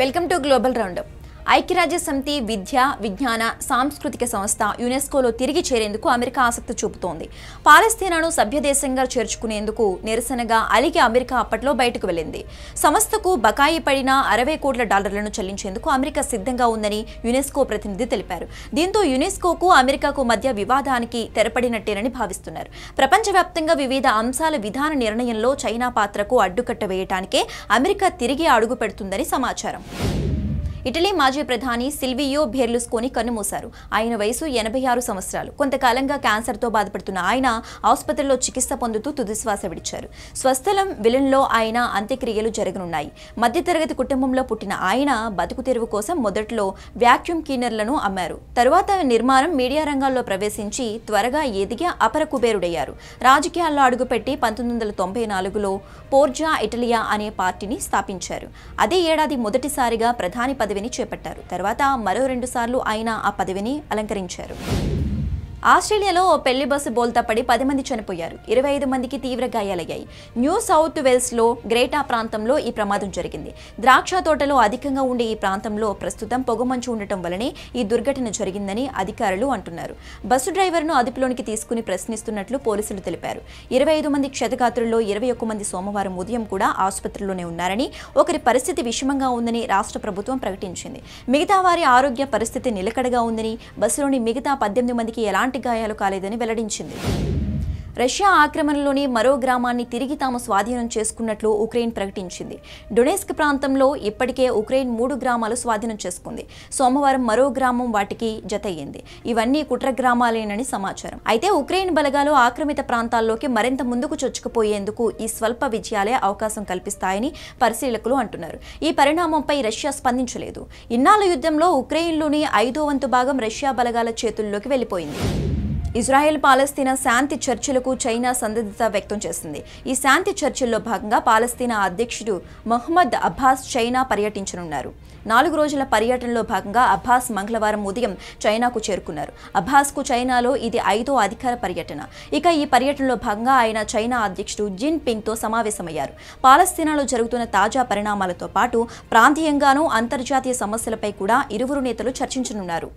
welcome to global roundup ఐక్యరాజ్య సమితి విద్య విజ్ఞాన సాంస్కృతిక సంస్థ యునెస్కోలో తిరిగి చేరేందుకు అమెరికా ఆసక్తి చూపుతోంది పాలస్తీనాను సభ్యదేశంగా చేర్చుకునేందుకు నిరసనగా అలిగి అమెరికా అప్పట్లో బయటకు వెళ్ళింది సంస్థకు బకాయి పడిన అరవై కోట్ల డాలర్లను చెల్లించేందుకు అమెరికా సిద్ధంగా ఉందని యునెస్కో ప్రతినిధి తెలిపారు దీంతో యునెస్కోకు అమెరికాకు మధ్య వివాదానికి తెరపడినట్టేనని భావిస్తున్నారు ప్రపంచవ్యాప్తంగా వివిధ అంశాల విధాన నిర్ణయంలో చైనా పాత్రకు అడ్డుకట్ట వేయటానికే అమెరికా తిరిగి అడుగు పెడుతుందని సమాచారం ఇటలీ మాజీ ప్రధాని సిల్వియో బెర్లుస్కోని కన్నుమూశారు ఆయన వయసు ఎనభై ఆరు సంవత్సరాలు కొంతకాలంగా క్యాన్సర్తో బాధపడుతున్న ఆయన ఆసుపత్రిలో చికిత్స పొందుతూ తుదిశ్వాస విడిచారు స్వస్థలం విలన్లో ఆయన అంత్యక్రియలు జరగనున్నాయి మధ్యతరగతి కుటుంబంలో పుట్టిన ఆయన బతుకు తెరువు కోసం మొదట్లో వ్యాక్యూమ్ క్లీనర్లను అమ్మారు తరువాత నిర్మాణం మీడియా రంగాల్లో ప్రవేశించి త్వరగా ఎదిగి అపర కుబేరుడయ్యారు రాజకీయాల్లో అడుగుపెట్టి పంతొమ్మిది వందల తొంభై నాలుగులో పోర్జా ఇటలియా అనే పార్టీని స్థాపించారు అదే ఏడాది మొదటిసారిగా ప్రధాని పద పదవిని చేపట్టారు తర్వాత మరో రెండు సార్లు ఆయన ఆ పదవిని అలంకరించారు ఆస్ట్రేలియాలో ఓ పెళ్లి బస్సు బోల్తాపడి పది మంది చనిపోయారు ఇరవై ఐదు మందికి తీవ్ర గాయాలయ్యాయి న్యూ సౌత్ వెల్స్లో గ్రేటా ప్రాంతంలో ఈ ప్రమాదం జరిగింది ద్రాక్ష తోటలో అధికంగా ఉండే ఈ ప్రాంతంలో ప్రస్తుతం పొగమంచు ఉండటం వలనే ఈ దుర్ఘటన జరిగిందని అధికారులు అంటున్నారు బస్సు డ్రైవర్ను అదుపులోనికి తీసుకుని ప్రశ్నిస్తున్నట్లు పోలీసులు తెలిపారు ఇరవై ఐదు మంది క్షతగాత్రుల్లో ఇరవై ఒక్క మంది సోమవారం ఉదయం కూడా ఆసుపత్రిలోనే ఉన్నారని ఒకరి పరిస్థితి విషమంగా ఉందని రాష్ట్ర ప్రభుత్వం ప్రకటించింది మిగతా వారి ఆరోగ్య పరిస్థితి నిలకడగా ఉందని బస్సులోని మిగతా పద్దెనిమిది మందికి ఎలాంటి ఎలాంటి గాయాలు కాలేదని వెల్లడించింది రష్యా ఆక్రమణలోని మరో గ్రామాన్ని తిరిగి తాము స్వాధీనం చేసుకున్నట్లు ఉక్రెయిన్ ప్రకటించింది డొనేస్క్ ప్రాంతంలో ఇప్పటికే ఉక్రెయిన్ మూడు గ్రామాలు స్వాధీనం చేసుకుంది సోమవారం మరో గ్రామం వాటికి జతయ్యింది ఇవన్నీ కుట్ర గ్రామాలేనని సమాచారం అయితే ఉక్రెయిన్ బలగాలు ఆక్రమిత ప్రాంతాల్లోకి మరింత ముందుకు చొచ్చుకుపోయేందుకు ఈ స్వల్ప విజయాలే అవకాశం కల్పిస్తాయని పరిశీలకులు అంటున్నారు ఈ పరిణామంపై రష్యా స్పందించలేదు ఇన్నాళ్ళ యుద్ధంలో ఉక్రెయిన్లోని ఐదో వంతు భాగం రష్యా బలగాల చేతుల్లోకి వెళ్ళిపోయింది ఇజ్రాయెల్ పాలస్తీనా శాంతి చర్చలకు చైనా సందిగ్ధత వ్యక్తం చేసింది ఈ శాంతి చర్చల్లో భాగంగా పాలస్తీనా అధ్యక్షుడు మహ్మద్ అబ్బాస్ చైనా పర్యటించనున్నారు నాలుగు రోజుల పర్యటనలో భాగంగా అబ్బాస్ మంగళవారం ఉదయం చైనాకు చేరుకున్నారు అబ్బాస్కు చైనాలో ఇది ఐదో అధికార పర్యటన ఇక ఈ పర్యటనలో భాగంగా ఆయన చైనా అధ్యక్షుడు జిన్ పింగ్తో సమావేశమయ్యారు పాలస్తీనాలో జరుగుతున్న తాజా పరిణామాలతో పాటు ప్రాంతీయంగానూ అంతర్జాతీయ సమస్యలపై కూడా ఇరువురు నేతలు చర్చించనున్నారు